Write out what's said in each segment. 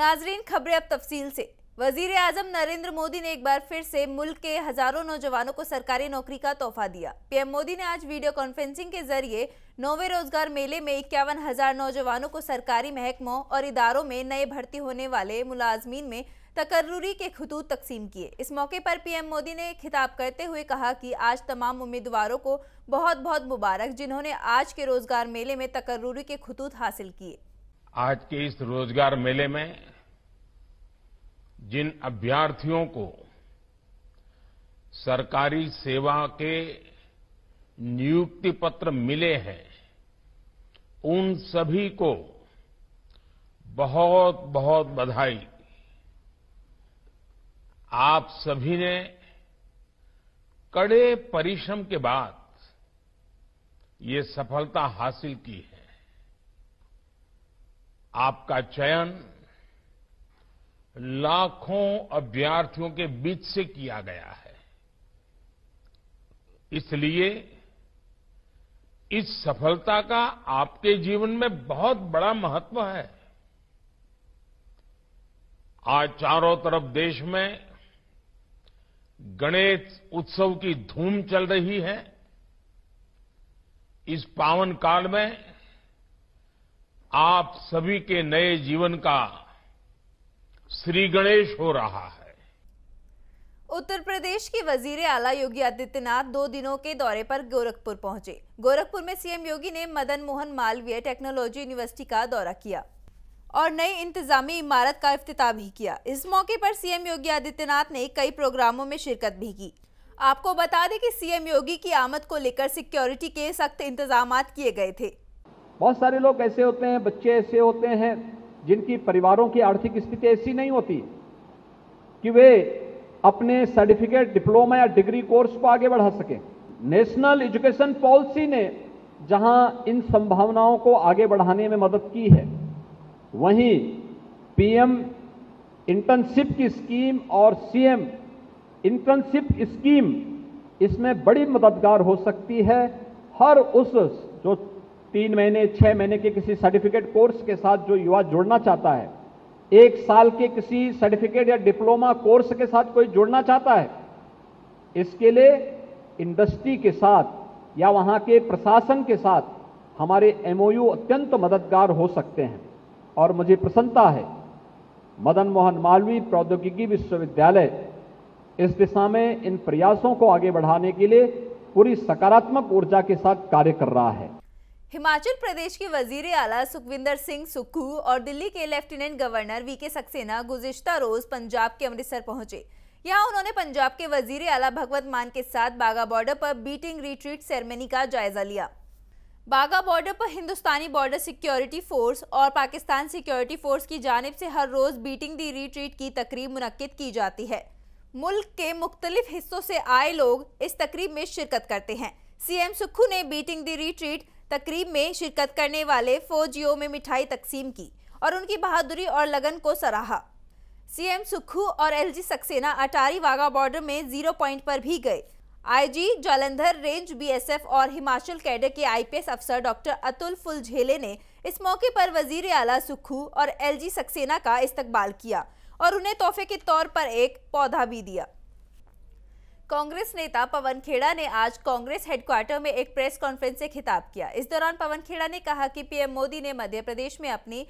नाजरीन खबरें अब तफसील से वजीर अजम नरेंद्र मोदी ने एक बार फिर से मुल्क के हजारों नौजवानों को सरकारी नौकरी का तोहफा दिया पीएम मोदी ने आज वीडियो कॉन्फ्रेंसिंग के जरिए नौवे रोजगार मेले में इक्यावन हजार नौजवानों को सरकारी महकमों और इदारों में नए भर्ती होने वाले मुलाजमीन में तकर्री के खतूत तकसीम किए इस मौके पर पीएम मोदी ने खिताब करते हुए कहा कि आज तमाम उम्मीदवारों को बहुत बहुत मुबारक जिन्होंने आज के रोजगार मेले में तकर्री के खतूत हासिल किए आज के इस रोजगार मेले में जिन अभ्यर्थियों को सरकारी सेवा के नियुक्ति पत्र मिले हैं उन सभी को बहुत बहुत बधाई आप सभी ने कड़े परिश्रम के बाद ये सफलता हासिल की है आपका चयन लाखों अभ्यर्थियों के बीच से किया गया है इसलिए इस सफलता का आपके जीवन में बहुत बड़ा महत्व है आज चारों तरफ देश में गणेश उत्सव की धूम चल रही है इस पावन काल में आप सभी के नए जीवन का श्री गणेश हो रहा है उत्तर प्रदेश की वजीर आला योगी आदित्यनाथ दो दिनों के दौरे पर गोरखपुर पहुंचे गोरखपुर में सीएम योगी ने मदन मोहन मालवीय टेक्नोलॉजी यूनिवर्सिटी का दौरा किया और नई इंतजामी इमारत का अफ्ताह भी किया इस मौके पर सीएम योगी आदित्यनाथ ने कई प्रोग्रामों में शिरकत भी की आपको बता दें कि सीएम योगी की आमद को लेकर सिक्योरिटी के सख्त इंतजाम किए गए थे बहुत सारे लोग ऐसे होते हैं बच्चे ऐसे होते हैं जिनकी परिवारों की आर्थिक स्थिति ऐसी नहीं होती कि वे अपने सर्टिफिकेट डिप्लोमा या डिग्री कोर्स को आगे बढ़ा सकें नेशनल एजुकेशन पॉलिसी ने जहां इन संभावनाओं को आगे बढ़ाने में मदद की है वहीं पीएम इंटर्नशिप की स्कीम और सीएम इंटर्नशिप स्कीम इसमें बड़ी मददगार हो सकती है हर उस जो तीन महीने छः महीने के किसी सर्टिफिकेट कोर्स के साथ जो युवा जुड़ना चाहता है एक साल के किसी सर्टिफिकेट या डिप्लोमा कोर्स के साथ कोई जुड़ना चाहता है इसके लिए इंडस्ट्री के साथ या वहाँ के प्रशासन के साथ हमारे एमओयू अत्यंत मददगार हो सकते हैं और मुझे प्रसन्नता है मदन मोहन मालवीय प्रौद्योगिकी विश्वविद्यालय इस दिशा में इन प्रयासों को आगे बढ़ाने के लिए पूरी सकारात्मक ऊर्जा के साथ कार्य कर रहा है हिमाचल प्रदेश के वजीर आला सुखविंदर सिंह सुक्खू और दिल्ली के लेफ्टिनेंट गवर्नर वी के सक्सेना गुजश्ता रोज पंजाब के अमृतसर पहुंचे यहां उन्होंने पंजाब के वजीर आला भगवत मान के साथ बागा बॉर्डर पर बीटिंग रिट्रीट सेरेमनी का जायजा लिया बागा बॉर्डर पर हिंदुस्तानी बॉर्डर सिक्योरिटी फोर्स और पाकिस्तान सिक्योरिटी फोर्स की जानब से हर रोज़ बीटिंग दी रिट्रीट की तकरीब मुनद की जाती है मुल्क के मुख्तलिफ हिस्सों से आए लोग इस तकरीब में शिरकत करते हैं सीएम सुक्खू ने बीटिंग दी रिट्रीट तकरीब में शिरकत करने वाले फौजियों में मिठाई तकसीम की और उनकी बहादुरी और लगन को सराहा सीएम सुखू और एलजी सक्सेना अटारी वाघा बॉर्डर में जीरो पॉइंट पर भी गए आईजी जालंधर रेंज बीएसएफ और हिमाचल कैडर के आईपीएस अफसर डॉक्टर अतुल फुलझेले ने इस मौके पर वजीर आला सुखू और एलजी सक्सेना का इस्तकबाल किया और उन्हें तोहफे के तौर पर एक पौधा भी दिया कांग्रेस नेता पवन खेड़ा ने आज कांग्रेस हेडक्वार्टर में एक प्रेस कॉन्फ्रेंस से खिताब किया इस दौरान पवन खेड़ा ने कहा कि पीएम मोदी ने मध्य प्रदेश में अपनी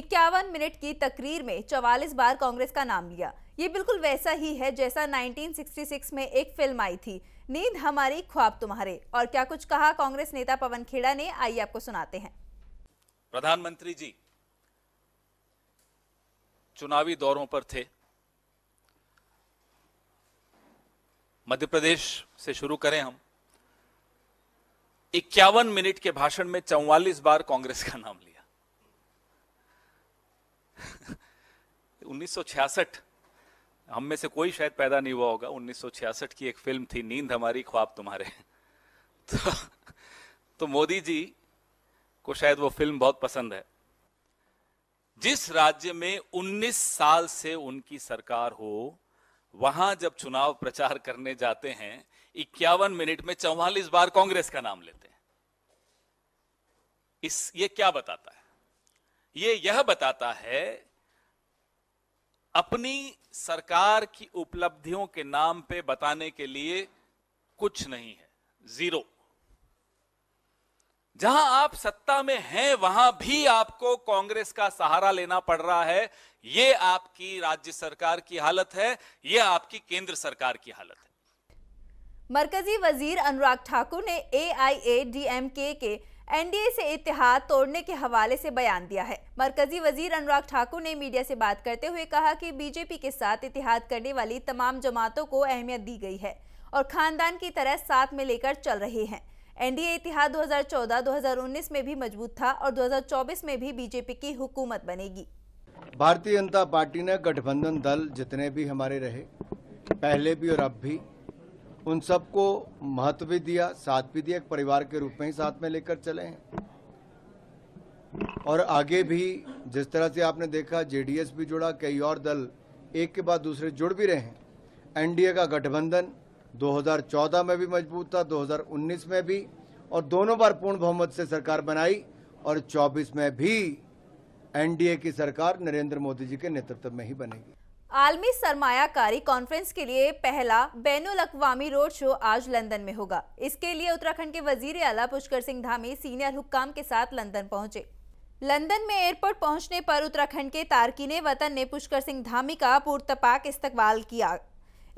इक्यावन मिनट की तकरीर में चौवालीस बार कांग्रेस का नाम लिया ये बिल्कुल वैसा ही है जैसा 1966 में एक फिल्म आई थी नींद हमारी ख्वाब तुम्हारे और क्या कुछ कहा कांग्रेस नेता पवन खेड़ा ने आइए आपको सुनाते हैं प्रधानमंत्री जी चुनावी दौरों पर थे मध्य प्रदेश से शुरू करें हम इक्यावन मिनट के भाषण में चौवालीस बार कांग्रेस का नाम लिया 1966 हम में से कोई शायद पैदा नहीं हुआ होगा 1966 की एक फिल्म थी नींद हमारी ख्वाब तुम्हारे तो, तो मोदी जी को शायद वो फिल्म बहुत पसंद है जिस राज्य में 19 साल से उनकी सरकार हो वहां जब चुनाव प्रचार करने जाते हैं इक्यावन मिनट में चौवालीस बार कांग्रेस का नाम लेते हैं इस ये क्या बताता है ये यह बताता है अपनी सरकार की उपलब्धियों के नाम पे बताने के लिए कुछ नहीं है जीरो जहां आप सत्ता में हैं वहां भी आपको कांग्रेस का सहारा लेना पड़ रहा है ये आपकी राज्य सरकार की हालत है ये आपकी केंद्र सरकार की हालत है मरकजी वजीर अनुराग ठाकुर ने ए आई ए डी एम के के एनडीए से इतिहाद तोड़ने के हवाले से बयान दिया है मरकजी वजीर अनुराग ठाकुर ने मीडिया से बात करते हुए कहा कि बीजेपी के साथ इतिहाद करने वाली तमाम जमातों को अहमियत दी गई है और खानदान की तरह साथ में लेकर चल रहे हैं एनडीए इतिहाद 2014-2019 में भी मजबूत था और 2024 में भी बीजेपी की हुकूमत बनेगी भारतीय जनता पार्टी ने गठबंधन दल जितने भी हमारे रहे पहले भी और अब भी उन सबको महत्व भी दिया साथ भी दिया एक परिवार के रूप में ही साथ में लेकर चले हैं और आगे भी जिस तरह से आपने देखा जेडीएस भी जुड़ा कई और दल एक के बाद दूसरे जुड़ भी रहे हैं एनडीए का गठबंधन 2014 में भी मजबूत था 2019 में भी और दोनों बार पूर्ण बहुमत से सरकार बनाई और 24 में भी एनडीए की सरकार नरेंद्र मोदी जी के नेतृत्व में ही बनेगी आलमी सरमायाकारी कॉन्फ्रेंस के लिए पहला बैन अवी रोड शो आज लंदन में होगा इसके लिए उत्तराखंड के वजीर आला पुष्कर सिंह धामी सीनियर हुक्काम के साथ लंदन पहुंचे लंदन में एयरपोर्ट पहुंचने पर उत्तराखंड के तारकिन वतन ने पुष्कर सिंह धामी का पुरतपाक इस्तकबाल किया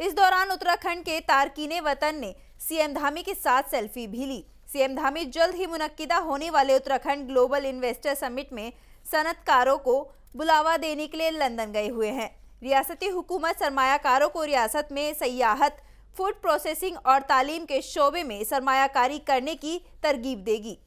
इस दौरान उत्तराखंड के तारकीने वतन ने सीएम धामी के साथ सेल्फी भी ली सीएम धामी जल्द ही मुनदा होने वाले उत्तराखंड ग्लोबल इन्वेस्टर समिट में सनतकारों को बुलावा देने के लिए लंदन गए हुए हैं रियासती हुकूमत सरमाकारों को रियासत में सयाहत फूड प्रोसेसिंग और तालीम के शोबे में सरमाकारी करने की तरगीब देगी